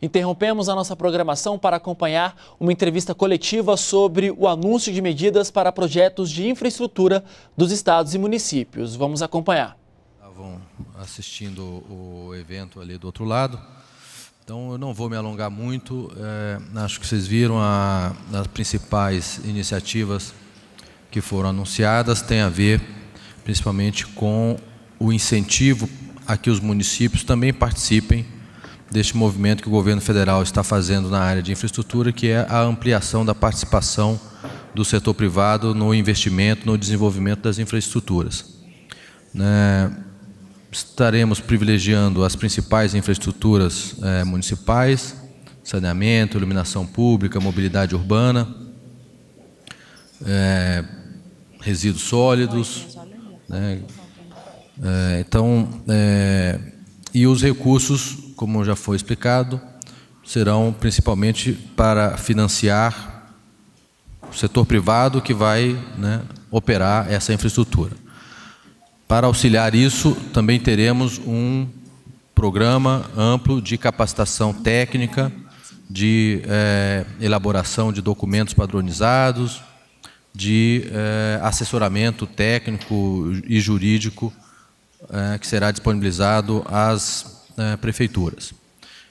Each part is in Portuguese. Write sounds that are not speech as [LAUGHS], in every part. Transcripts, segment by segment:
Interrompemos a nossa programação para acompanhar uma entrevista coletiva sobre o anúncio de medidas para projetos de infraestrutura dos estados e municípios. Vamos acompanhar. Estavam assistindo o evento ali do outro lado, então eu não vou me alongar muito. É, acho que vocês viram a, as principais iniciativas que foram anunciadas, tem a ver principalmente com o incentivo a que os municípios também participem deste movimento que o governo federal está fazendo na área de infraestrutura, que é a ampliação da participação do setor privado no investimento, no desenvolvimento das infraestruturas. Né, estaremos privilegiando as principais infraestruturas é, municipais, saneamento, iluminação pública, mobilidade urbana, é, resíduos sólidos. Né, é, então, e os recursos como já foi explicado, serão principalmente para financiar o setor privado que vai né, operar essa infraestrutura. Para auxiliar isso, também teremos um programa amplo de capacitação técnica, de eh, elaboração de documentos padronizados, de eh, assessoramento técnico e jurídico eh, que será disponibilizado às é, prefeituras.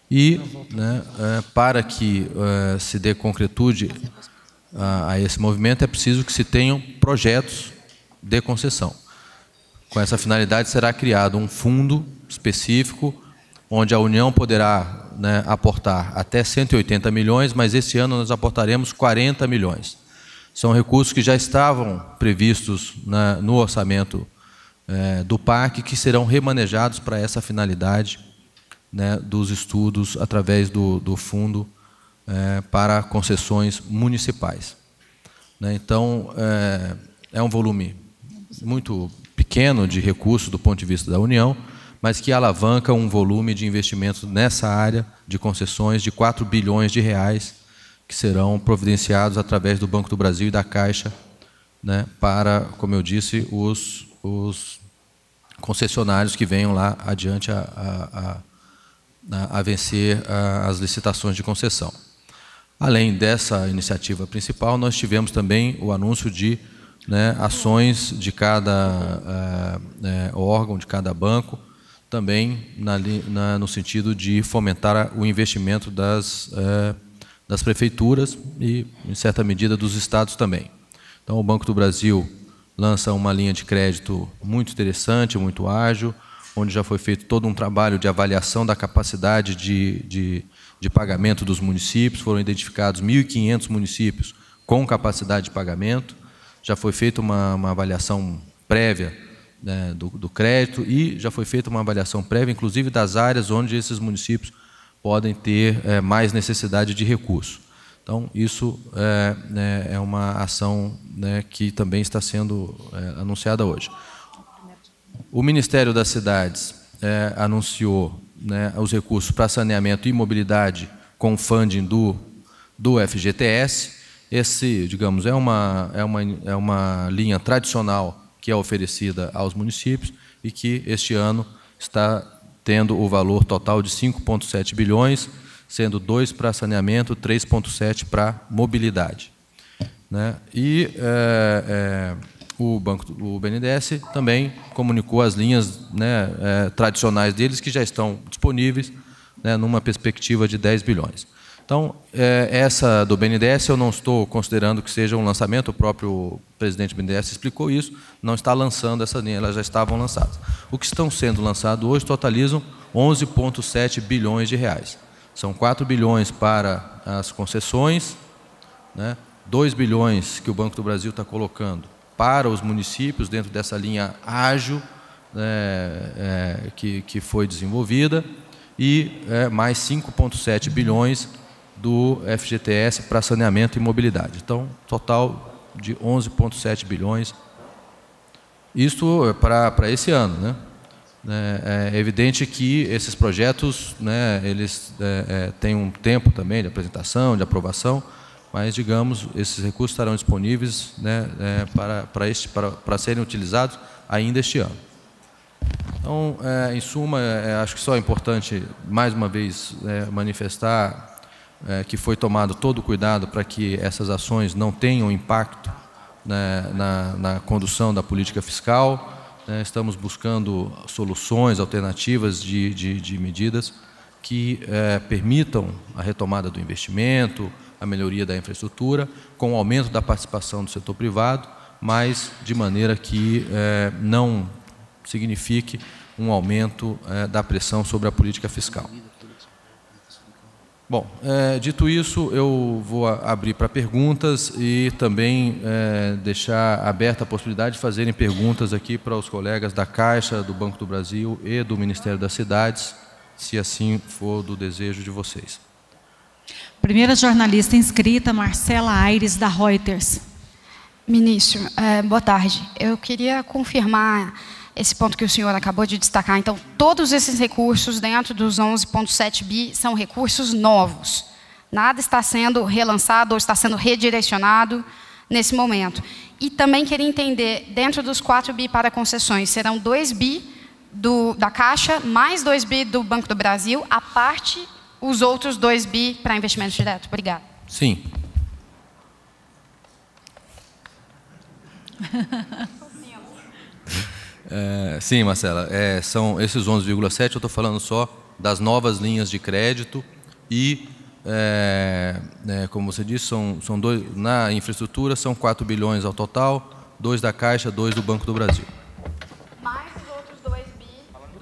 E, né, é, para que é, se dê concretude a, a, esse movimento, é preciso que se tenham projetos de concessão. Com essa finalidade, será criado um fundo específico, onde a União poderá né, aportar até 180 milhões, mas esse ano nós aportaremos 40 milhões. São recursos que já estavam previstos na, né, no orçamento é, do PAC, que serão remanejados para essa finalidade né, dos estudos através do, do fundo é, para concessões municipais. Né, então, é, é, um volume muito pequeno de recursos do ponto de vista da União, mas que alavanca um volume de investimentos nessa área de concessões de 4 bilhões de reais, que serão providenciados através do Banco do Brasil e da Caixa né, para, como eu disse, os, os concessionários que venham lá adiante a, a, a né, a vencer as licitações de concessão. Além dessa iniciativa principal, nós tivemos também o anúncio de né, ações de cada eh, eh, órgão, de cada banco, também na, na, no sentido de fomentar o investimento das, eh, das prefeituras e, em certa medida, dos estados também. Então, o Banco do Brasil lança uma linha de crédito muito interessante, muito ágil, onde já foi feito todo um trabalho de avaliação da capacidade de, de, de pagamento dos municípios, foram identificados 1.500 municípios com capacidade de pagamento, já foi feita uma, uma avaliação prévia né, do, do crédito e já foi feita uma avaliação prévia, inclusive das áreas onde esses municípios podem ter é, mais necessidade de recurso. Então, isso é, né, é uma ação né, que também está sendo é, anunciada hoje. O Ministério das Cidades é, anunciou né, os recursos para saneamento e mobilidade com funding do, do FGTS. Esse, digamos, é uma, é, uma, é uma linha tradicional que é oferecida aos municípios e que este ano está tendo o valor total de 5,7 bilhões, sendo 2 para saneamento, 3,7 para mobilidade. Né? E é, é, o banco, do BNDES também comunicou as linhas né, é, tradicionais deles que já estão disponíveis, né, numa perspectiva de 10 bilhões. Então, é, essa do BNDES eu não estou considerando que seja um lançamento. O próprio presidente do BNDES explicou isso. Não está lançando essa linha, elas já estavam lançadas. O que estão sendo lançado hoje totalizam 11,7 bilhões de reais. São 4 bilhões para as concessões, né? 2 bilhões que o Banco do Brasil está colocando para os municípios dentro dessa linha ágil é, é, que, que foi desenvolvida e é, mais 5,7 bilhões do FGTS para saneamento e mobilidade. Então, total de 11,7 bilhões. Isso é, para, para esse ano. Né? É, é, evidente que esses projetos né, eles é, têm um tempo também de apresentação, de aprovação, mas, digamos, esses recursos estarão disponíveis né, é, para, para, este, para, para serem utilizados ainda este ano. Então, é, em suma, é, é acho que só é importante, mais uma vez, é, manifestar é, que foi tomado todo o cuidado para que essas ações não tenham impacto né, na, na, condução da política fiscal. Né, estamos buscando soluções alternativas de, de, de medidas que é, permitam a retomada do investimento, a melhoria da infraestrutura, com o aumento da participação do setor privado, mas de maneira que eh, não signifique um aumento eh, da pressão sobre a política fiscal. Bom, eh, dito isso, eu vou abrir para perguntas e também deixar aberta a possibilidade de fazerem perguntas aqui para os colegas da Caixa, do Banco do Brasil e do Ministério das Cidades, se assim for do desejo de vocês. Primeira jornalista inscrita, Marcela Aires, da Reuters. Ministro, é, boa tarde. Eu queria confirmar esse ponto que o senhor acabou de destacar. Então, todos esses recursos dentro dos 11.7 bi são recursos novos. Nada está sendo relançado ou está sendo redirecionado nesse momento. E também queria entender, dentro dos 4 bi para concessões, serão 2 bi do, da Caixa, mais 2 bi do Banco do Brasil, a parte os outros 2 bi para investimentos diretos. Obrigada. Sim. [LAUGHS] é, sim, Marcela. É, são esses 11,7. Eu estou falando só das novas linhas de crédito e, é, é, como você disse, são, são dois, na infraestrutura são 4 bilhões ao total, 2 da Caixa, 2 do Banco do Brasil.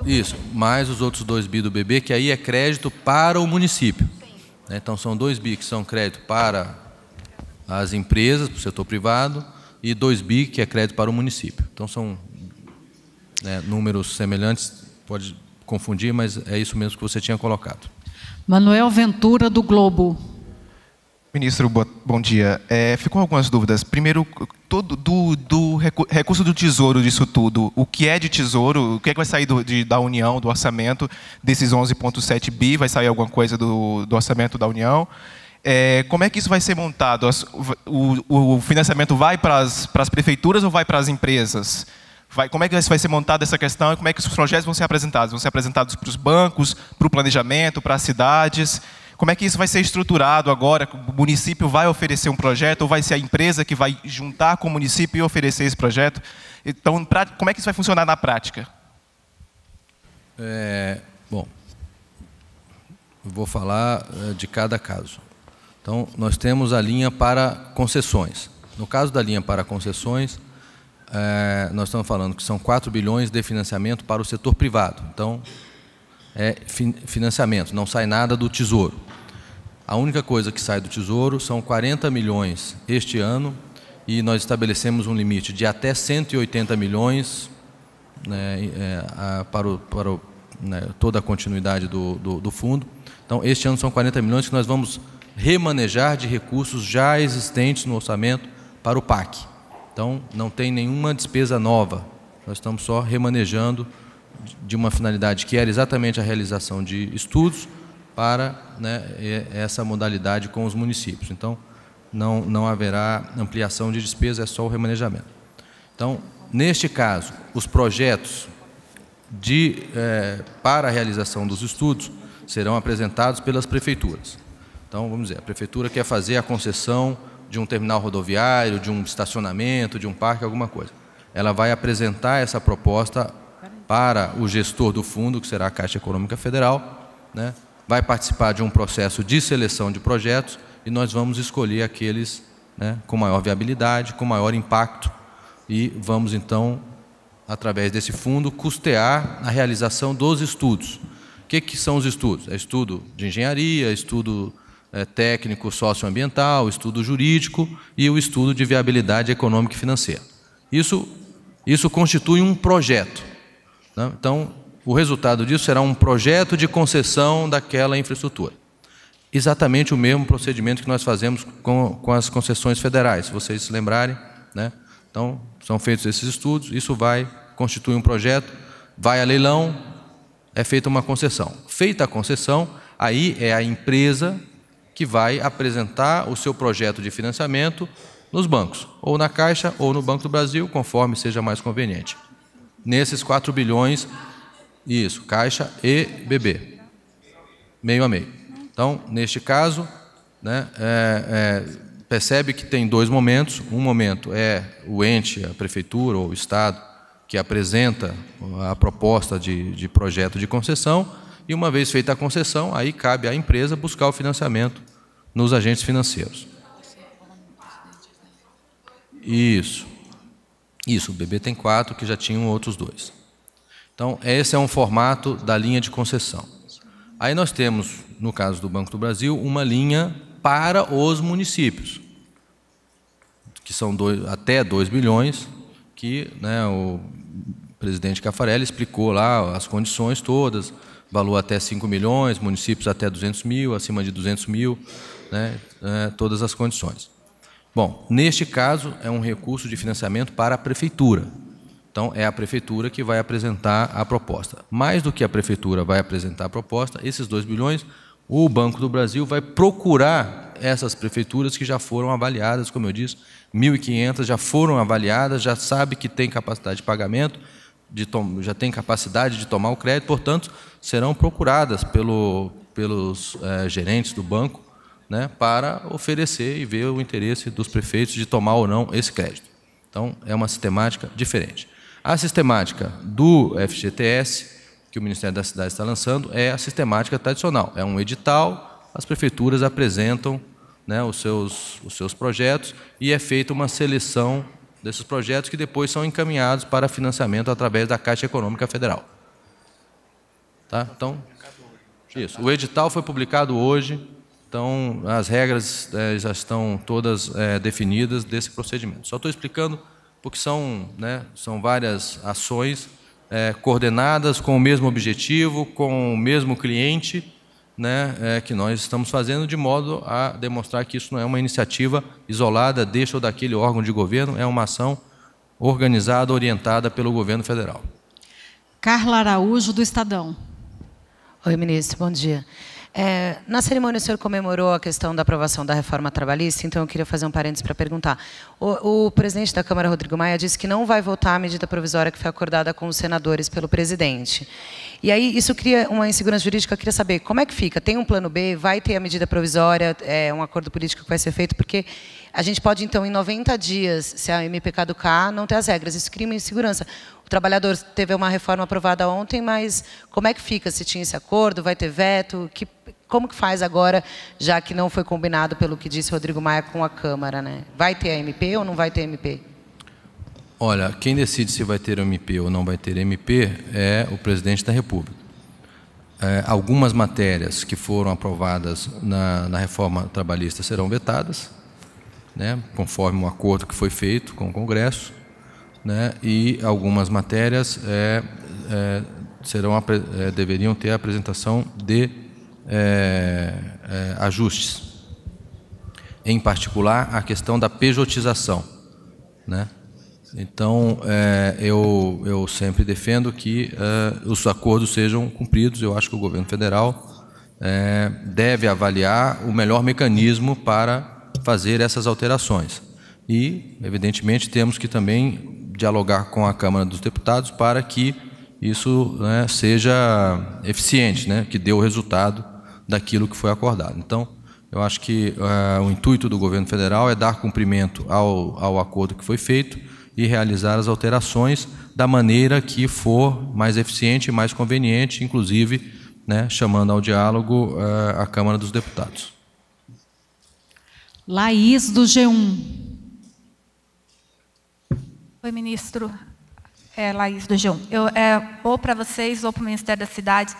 Isso, mais os outros dois bi do BB, que aí é crédito para o município. Sim. Né, então são dois bi que são crédito para as empresas, para o setor privado, e dois bi que é crédito para o município. Então são né, números semelhantes, pode confundir, mas é isso mesmo que você tinha colocado. Manuel Ventura, do Globo. Ministro, boa Bom dia. É, ficou algumas dúvidas. Primeiro, todo, do, do recurso do tesouro disso tudo, o que é de tesouro, o que, é que vai sair do, de, da União, do orçamento, desses 11,7 bi, vai sair alguma coisa do, do orçamento da União? É, como é que isso vai ser montado? O, o financiamento vai para as, prefeituras ou vai para as empresas? Vai, como é que vai ser montada essa questão e como é que os projetos vão ser apresentados? Vão ser apresentados para os bancos, para o planejamento, para as cidades? Como é que isso vai ser estruturado agora? O município vai oferecer um projeto ou vai ser a empresa que vai juntar com o município e oferecer esse projeto? Então, como é que isso vai funcionar na prática? É, bom, vou falar é, de cada caso. Então, nós temos a linha para concessões. No caso da linha para concessões, é, nós estamos falando que são 4 bilhões de financiamento para o setor privado. Então, é financiamento, não sai nada do Tesouro. A única coisa que sai do Tesouro são 40 milhões este ano e nós estabelecemos um limite de até 180 milhões né, é, a, para, o, para o, né, toda a continuidade do, do, do fundo. Então, este ano são 40 milhões que nós vamos remanejar de recursos já existentes no orçamento para o PAC. Então, não tem nenhuma despesa nova, nós estamos só remanejando de uma finalidade que era exatamente a realização de estudos para né, essa modalidade com os municípios. Então, não, não haverá ampliação de despesa, é só o remanejamento. Então, neste caso, os projetos de, é, para a realização dos estudos serão apresentados pelas prefeituras. Então, vamos dizer, a prefeitura quer fazer a concessão de um terminal rodoviário, de um estacionamento, de um parque, alguma coisa. Ela vai apresentar essa proposta para o gestor do fundo, que será a Caixa Econômica Federal, né? vai participar de um processo de seleção de projetos e nós vamos escolher aqueles né, com maior viabilidade, com maior impacto e vamos então, através desse fundo, custear a realização dos estudos. O que, que são os estudos? É estudo de engenharia, estudo é, técnico socioambiental, estudo jurídico e o estudo de viabilidade econômica e financeira. Isso, isso constitui um projeto. Né? Então, o resultado disso será um projeto de concessão daquela infraestrutura. Exatamente o mesmo procedimento que nós fazemos com, com as concessões federais, se vocês se lembrarem. Né? Então, são feitos esses estudos, isso vai constituir um projeto, vai a leilão, é feita uma concessão. Feita a concessão, aí é a empresa que vai apresentar o seu projeto de financiamento nos bancos, ou na Caixa ou no Banco do Brasil, conforme seja mais conveniente nesses 4 bilhões, isso, caixa e BB, meio a meio. Então, neste caso, né, é, é, percebe que tem dois momentos. Um momento é o ente, a prefeitura ou o Estado, que apresenta a proposta de, de projeto de concessão, e uma vez feita a concessão, aí cabe à empresa buscar o financiamento nos agentes financeiros. Isso. Isso, o bebê tem quatro, que já tinham outros dois. Então, esse é um formato da linha de concessão. Aí nós temos, no caso do Banco do Brasil, uma linha para os municípios, que são dois, até 2 bilhões, que né, o presidente Cafarelli explicou lá as condições todas, valor até 5 milhões, municípios até 200 mil, acima de 200 mil, né, é, todas as condições. Bom, neste caso é um recurso de financiamento para a prefeitura. Então é a prefeitura que vai apresentar a proposta. Mais do que a prefeitura vai apresentar a proposta, esses 2 bilhões, o Banco do Brasil vai procurar essas prefeituras que já foram avaliadas, como eu disse, 1.500 já foram avaliadas, já sabe que tem capacidade de pagamento, de já tem capacidade de tomar o crédito, portanto, serão procuradas pelo, pelos é, gerentes do banco né, para oferecer e ver o interesse dos prefeitos de tomar ou não esse crédito. Então, é uma sistemática diferente. A sistemática do FGTS, que o Ministério da Cidade está lançando, é a sistemática tradicional. É um edital, as prefeituras apresentam né, os, seus, os seus projetos e é feita uma seleção desses projetos que depois são encaminhados para financiamento através da Caixa Econômica Federal. Tá? Então, isso. O edital foi publicado hoje. Então, as regras é, já estão todas é, definidas desse procedimento. Só estou explicando porque são, né, são várias ações é, coordenadas com o mesmo objetivo, com o mesmo cliente, né, que nós estamos fazendo, de modo a demonstrar que isso não é uma iniciativa isolada deste ou daquele órgão de governo, é uma ação organizada, orientada pelo governo federal. Carla Araújo, do Estadão. Oi, ministro, bom dia. É, na cerimônia, o senhor comemorou a questão da aprovação da reforma trabalhista, então eu queria fazer um parênteses para perguntar. O, o, presidente da Câmara, Rodrigo Maia, disse que não vai votar a medida provisória que foi acordada com os senadores pelo presidente. E aí, isso cria uma insegurança jurídica. Eu queria saber como é que fica. Tem um plano B? Vai ter a medida provisória? É um acordo político que vai ser feito? Porque a gente pode, então, em 90 dias, se a MP caducar, não ter as regras. Isso crime e segurança. O trabalhador teve uma reforma aprovada ontem, mas como é que fica? Se tinha esse acordo, vai ter veto? Que, como que faz agora, já que não foi combinado, pelo que disse Rodrigo Maia, com a Câmara? Né? Vai ter a MP ou não vai ter MP? Olha, quem decide se vai ter MP ou não vai ter MP é o presidente da República. É, algumas matérias que foram aprovadas na, na reforma trabalhista serão vetadas, né, conforme um acordo que foi feito com o Congresso, né, e algumas matérias é, é, serão, é, deveriam ter a apresentação de é, é, ajustes. Em particular, a questão da pejotização. Né? Então, é, eu, eu sempre defendo que os acordos sejam cumpridos. Eu acho que o governo federal deve avaliar o melhor mecanismo para fazer essas alterações. E, evidentemente, temos que também dialogar com a Câmara dos Deputados para que isso né, seja eficiente, né, que dê o resultado daquilo que foi acordado. Então, eu acho que uh, o intuito do governo federal é dar cumprimento ao, ao acordo que foi feito e realizar as alterações da maneira que for mais eficiente e mais conveniente, inclusive né, chamando ao diálogo uh, a Câmara dos Deputados. Laís do G1. Oi, ministro. É, Laís do G1. Eu, é, ou para vocês ou para o Ministério da Cidade.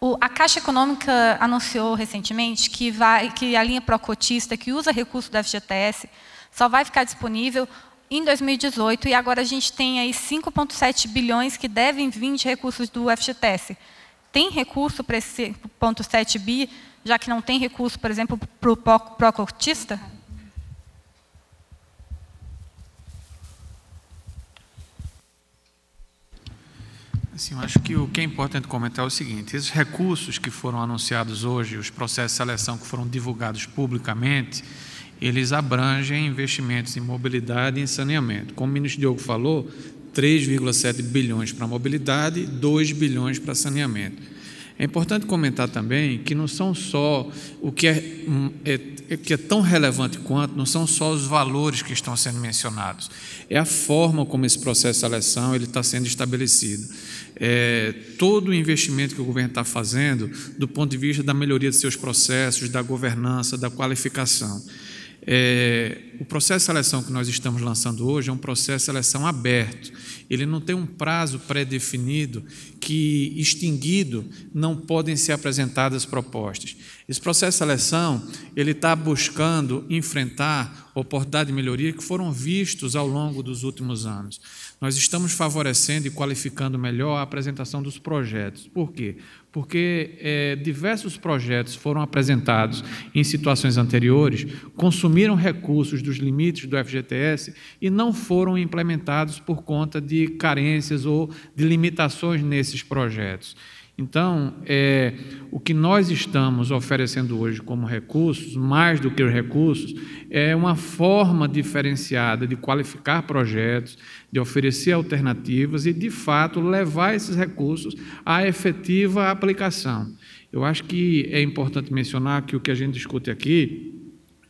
O, a Caixa Econômica anunciou recentemente que, vai, que a linha Procotista, que usa recurso da FGTS, só vai ficar disponível em 2018 e agora a gente tem aí 5,7 bilhões que devem vir de recursos do FGTS. Tem recurso para esse 5,7 bilhão? já que não tem recurso, por exemplo, para o procortista? Assim, eu acho que o que é importante comentar é o seguinte: esses recursos que foram anunciados hoje, os processos de seleção que foram divulgados publicamente, eles abrangem investimentos em mobilidade e em saneamento. Como o ministro Diogo falou, 3,7 bilhões para mobilidade, 2 bilhões para saneamento. É importante comentar também que não são só o que é, hum, é, é, que é tão relevante quanto, não são só os valores que estão sendo mencionados, é a forma como esse processo de seleção ele está sendo estabelecido. É, todo o investimento que o governo está fazendo do ponto de vista da melhoria de seus processos, da governança, da qualificação. É, o processo de seleção que nós estamos lançando hoje é um processo de seleção aberto. Ele não tem um prazo pré-definido que, extinguido, não podem ser apresentadas propostas. Esse processo de seleção, ele está buscando enfrentar oportunidades de melhoria que foram vistos ao longo dos últimos anos. Nós estamos favorecendo e qualificando melhor a apresentação dos projetos. Por quê? Porque é, diversos projetos foram apresentados em situações anteriores, consumiram recursos dos limites do FGTS e não foram implementados por conta de carências ou de limitações nesses projetos. Então, é, o que nós estamos oferecendo hoje como recursos, mais do que recursos, é uma forma diferenciada de qualificar projetos, de oferecer alternativas e, de fato, levar esses recursos à efetiva aplicação. Eu acho que é importante mencionar que o que a gente discute aqui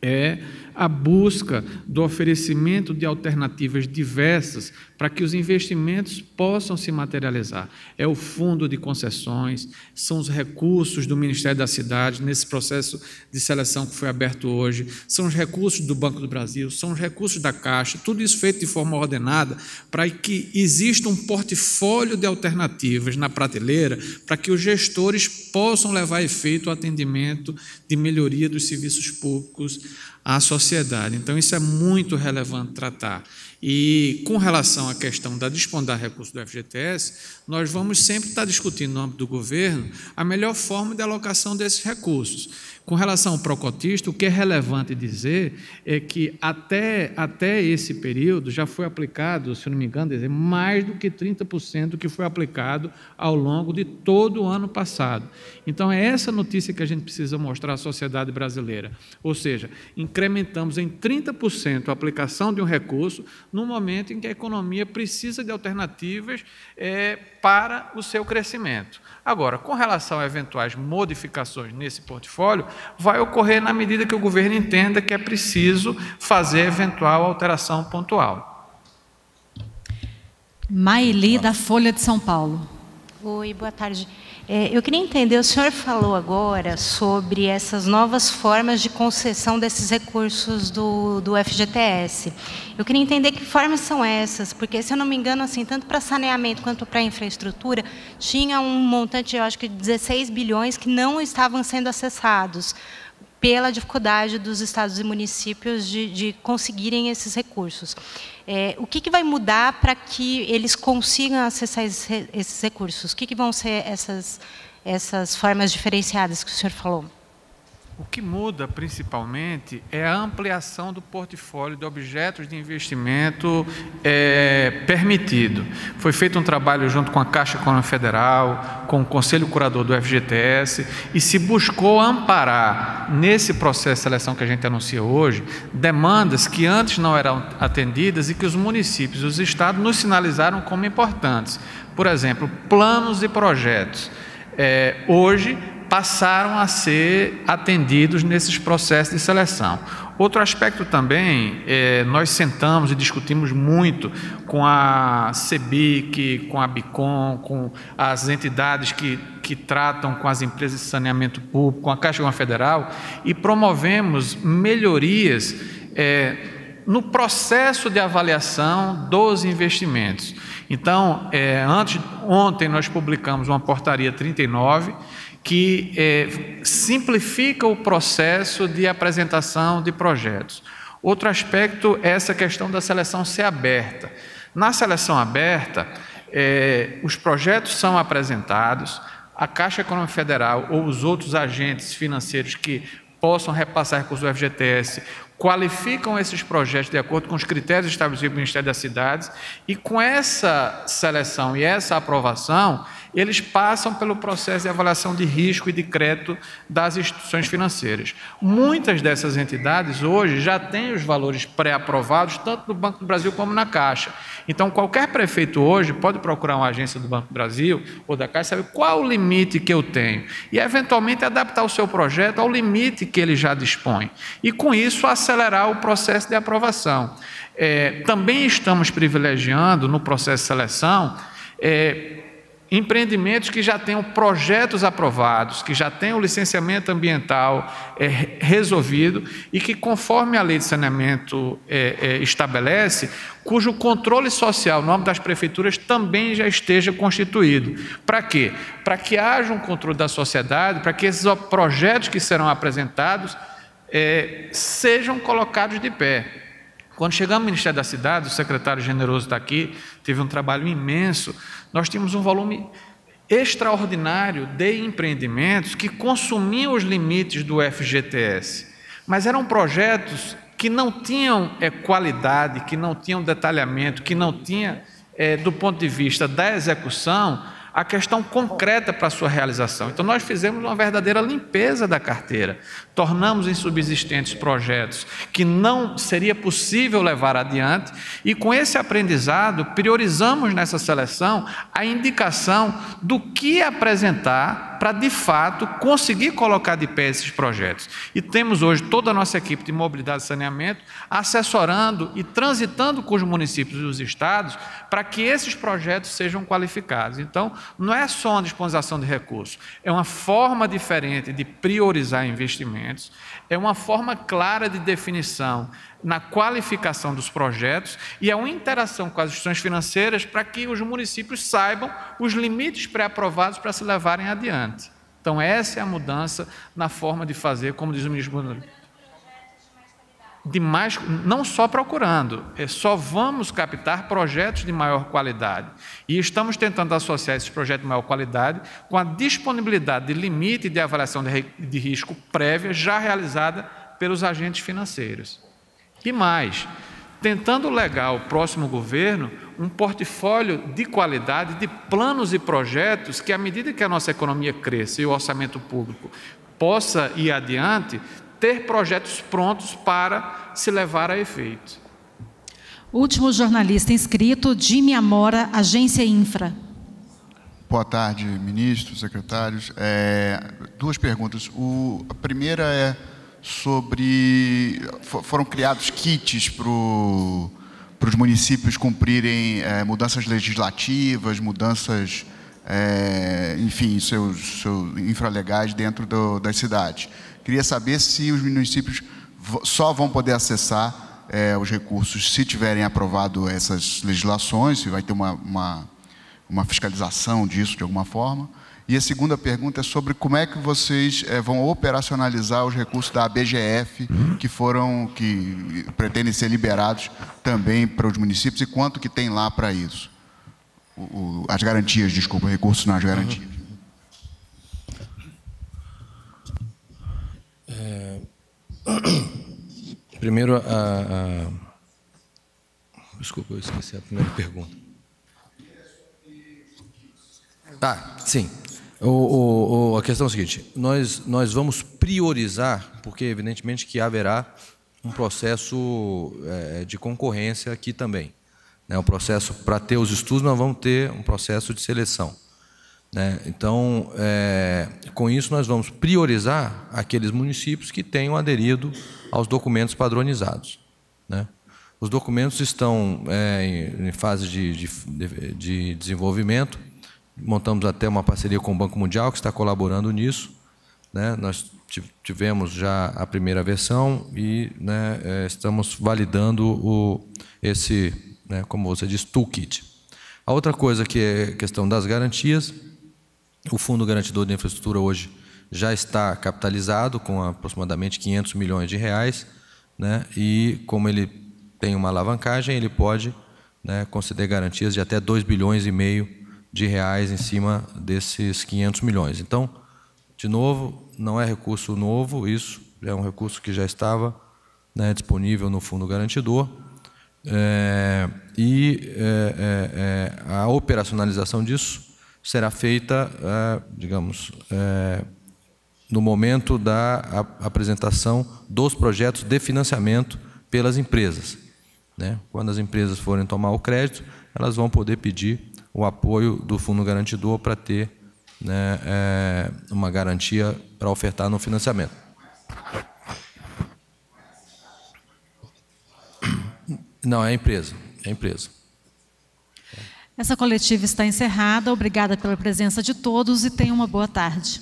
é a busca do oferecimento de alternativas diversas para que os investimentos possam se materializar. É o fundo de concessões, são os recursos do Ministério da Cidade nesse processo de seleção que foi aberto hoje, são os recursos do Banco do Brasil, são os recursos da Caixa, tudo isso feito de forma ordenada para que exista um portfólio de alternativas na prateleira para que os gestores possam levar a efeito o atendimento de melhoria dos serviços públicos à sociedade. Então, isso é muito relevante tratar. E com relação à questão da de recursos do FGTS, nós vamos sempre estar discutindo no âmbito do governo a melhor forma de alocação desses recursos. Com relação ao procotista, o que é relevante dizer é que até, até esse período já foi aplicado, se não me engano, mais do que 30% do que foi aplicado ao longo de todo o ano passado. Então é essa notícia que a gente precisa mostrar à sociedade brasileira. Ou seja, incrementamos em 30% a aplicação de um recurso no momento em que a economia precisa de alternativas é, para o seu crescimento. Agora, com relação a eventuais modificações nesse portfólio, vai ocorrer na medida que o governo entenda que é preciso fazer eventual alteração pontual. Maili, da Folha de São Paulo. Oi, boa tarde. É, eu queria entender, o senhor falou agora sobre essas novas formas de concessão desses recursos do, do FGTS. Eu queria entender que formas são essas, porque, se eu não me engano, assim, tanto para saneamento quanto para infraestrutura, tinha um montante, eu acho que de 16 bilhões que não estavam sendo acessados pela dificuldade dos estados e municípios de, de conseguirem esses recursos. É, o que, que, vai mudar para que eles consigam acessar esses, esses recursos? O que, que vão ser essas, essas formas diferenciadas que o senhor falou? O que muda principalmente é a ampliação do portfólio de objetos de investimento é, permitido. Foi feito um trabalho junto com a Caixa Econômica Federal, com o Conselho Curador do FGTS, e se buscou amparar nesse processo de seleção que a gente anuncia hoje demandas que antes não eram atendidas e que os municípios, os estados nos sinalizaram como importantes. Por exemplo, planos e projetos. É, hoje, passaram a ser atendidos nesses processos de seleção. Outro aspecto também, é, nós sentamos e discutimos muito com a CEBIC, com a BICOM, com as entidades que, que tratam com as empresas de saneamento público, com a Caixa Econômica Federal, e promovemos melhorias é, no processo de avaliação dos investimentos. Então, é, antes, ontem nós publicamos uma portaria 39, que é, simplifica o processo de apresentação de projetos. Outro aspecto é essa questão da seleção ser aberta. Na seleção aberta, é, os projetos são apresentados, a Caixa Econômica Federal ou os outros agentes financeiros que possam repassar recursos do FGTS qualificam esses projetos de acordo com os critérios estabelecidos pelo Ministério das Cidades e com essa seleção e essa aprovação eles passam pelo processo de avaliação de risco e de crédito das instituições financeiras. Muitas dessas entidades hoje já têm os valores pré-aprovados, tanto no Banco do Brasil como na Caixa. Então, qualquer prefeito hoje pode procurar uma agência do Banco do Brasil ou da Caixa, saber qual o limite que eu tenho e, eventualmente, adaptar o seu projeto ao limite que ele já dispõe. E, com isso, acelerar o processo de aprovação. É, também estamos privilegiando no processo de seleção. É, empreendimentos que já tenham projetos aprovados, que já tenham o licenciamento ambiental é, resolvido e que, conforme a lei de saneamento é, é, estabelece, cujo controle social, no nome das prefeituras, também já esteja constituído. Para quê? Para que haja um controle da sociedade, para que esses projetos que serão apresentados é, sejam colocados de pé. Quando chegamos ao Ministério da Cidade, o secretário generoso está aqui, teve um trabalho imenso. Nós tínhamos um volume extraordinário de empreendimentos que consumiam os limites do FGTS, mas eram projetos que não tinham é, qualidade, que não tinham detalhamento, que não tinha, é, do ponto de vista da execução, a questão concreta para a sua realização. Então, nós fizemos uma verdadeira limpeza da carteira tornamos insubsistentes projetos que não seria possível levar adiante, e com esse aprendizado, priorizamos nessa seleção a indicação do que apresentar para de fato conseguir colocar de pé esses projetos. E temos hoje toda a nossa equipe de mobilidade e saneamento assessorando e transitando com os municípios e os estados para que esses projetos sejam qualificados. Então, não é só uma disponibilização de recursos, é uma forma diferente de priorizar investimentos investimentos, é uma forma clara de definição na qualificação dos projetos e é uma interação com as instituições financeiras para que os municípios saibam os limites pré-aprovados para se levarem adiante. Então, essa é a mudança na forma de fazer, como diz o ministro Bruno de mais, não só procurando, é só vamos captar projetos de maior qualidade. E estamos tentando associar esses projetos de maior qualidade com a disponibilidade de limite de avaliação de risco prévia já realizada pelos agentes financeiros. E mais, tentando legar ao próximo governo um portfólio de qualidade de planos e projetos que, à medida que a nossa economia cresça e o orçamento público possa ir adiante, ter projetos prontos para se levar a efeito. Último jornalista inscrito, Jimmy Amora, Agência Infra. Boa tarde, ministros, secretários. É, duas perguntas. O, a primeira é sobre. For, foram criados kits para os municípios cumprirem é, mudanças legislativas, mudanças, é, enfim, seus, seus infralegais dentro do, das cidades. Queria saber se os municípios só vão poder acessar é, os recursos se tiverem aprovado essas legislações, se vai ter uma, uma, uma, fiscalização disso de alguma forma. E a segunda pergunta é sobre como é que vocês é, vão operacionalizar os recursos da ABGF que foram, que pretendem ser liberados também para os municípios e quanto que tem lá para isso. O, o, as garantias, desculpa, recursos nas garantias. [COUGHS] Primeiro, a, a, Desculpa, eu esqueci a primeira pergunta. Ah, sim. O, o, o, a questão é a seguinte: nós, nós vamos priorizar, porque evidentemente que haverá um processo é, de concorrência aqui também. Né? Um processo para ter os estudos, nós vamos ter um processo de seleção. Né? Então, é, com isso, nós vamos priorizar aqueles municípios que tenham aderido aos documentos padronizados. Né? Os documentos estão é, em fase de, de, de, desenvolvimento. Montamos até uma parceria com o Banco Mundial, que está colaborando nisso. Né? Nós tivemos já a primeira versão e né, é, estamos validando o, esse, né, como você diz, toolkit. A outra coisa que é questão das garantias. O Fundo Garantidor de Infraestrutura hoje já está capitalizado com aproximadamente 500 milhões de reais, né? E como ele tem uma alavancagem, ele pode né, conceder garantias de até 2 bilhões e meio de reais em cima desses 500 milhões. Então, de novo, não é recurso novo, isso é um recurso que já estava né, disponível no fundo garantidor. É, e é, é, é a operacionalização disso será feita, é, digamos, é, no momento da apresentação dos projetos de financiamento pelas empresas. Né? Quando as empresas forem tomar o crédito, elas vão poder pedir o apoio do fundo garantidor para ter né, é, uma garantia para ofertar no financiamento. Não, é a empresa. É a empresa. Essa coletiva está encerrada. Obrigada pela presença de todos e tenham uma boa tarde.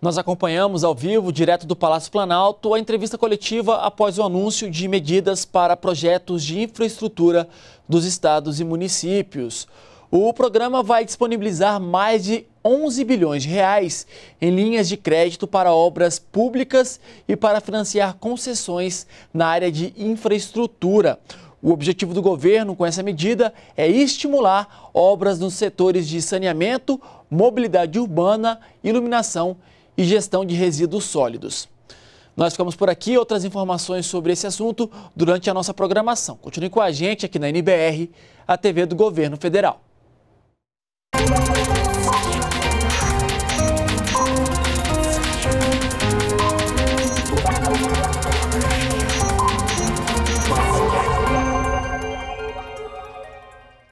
Nós acompanhamos ao vivo, direto do Palácio Planalto, a entrevista coletiva após o anúncio de medidas para projetos de infraestrutura dos estados e municípios. O programa vai disponibilizar mais de 11 bilhões de reais em linhas de crédito para obras públicas e para financiar concessões na área de infraestrutura. O objetivo do governo com essa medida é estimular obras nos setores de saneamento, mobilidade urbana, iluminação e gestão de resíduos sólidos. Nós ficamos por aqui. Outras informações sobre esse assunto durante a nossa programação. Continue com a gente aqui na NBR, a TV do Governo Federal. Thank you.